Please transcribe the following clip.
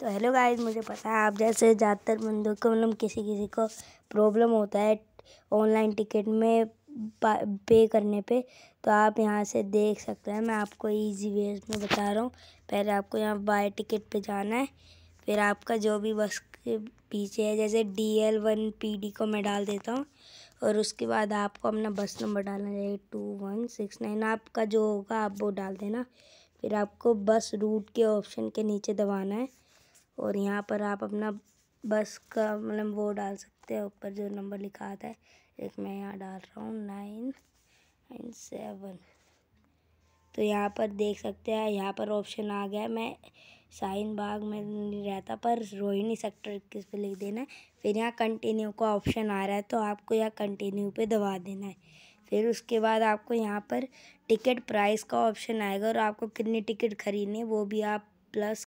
तो hello guys मुझे पता है आप जैसे ज़्यादातर बंदों को मतलब किसी किसी को प्रॉब्लम होता है ऑनलाइन टिकट में पे करने पे तो आप यहाँ से देख सकते हैं मैं आपको इजी वे में बता रहा हूँ पहले आपको यहाँ बाय टिकट पे जाना है फिर आपका जो भी बस के पीछे है जैसे D L one P D को मैं डाल देता हूँ और उसके बाद आपको अपना बस नंबर डालना चाहिए टू वन सिक्स नाइन आपका जो होगा आप वो डाल देना फिर आपको बस रूट के ऑप्शन के नीचे दबाना है और यहाँ पर आप अपना बस का मतलब वो डाल सकते हैं ऊपर जो नंबर लिखा आता है एक मैं यहाँ डाल रहा हूँ नाइन नाइन सेवन तो यहाँ पर देख सकते हैं यहाँ पर ऑप्शन आ गया मैं साइन बाग में नहीं रहता पर रोहिणी सेक्टर इक्कीस पे लिख देना है फिर यहाँ कंटिन्यू का ऑप्शन आ रहा है तो आपको यहाँ कंटिन्यू पे दबा देना है फिर उसके बाद आपको यहाँ पर टिकट प्राइस का ऑप्शन आएगा और आपको कितनी टिकट खरीदनी है वो भी आप प्लस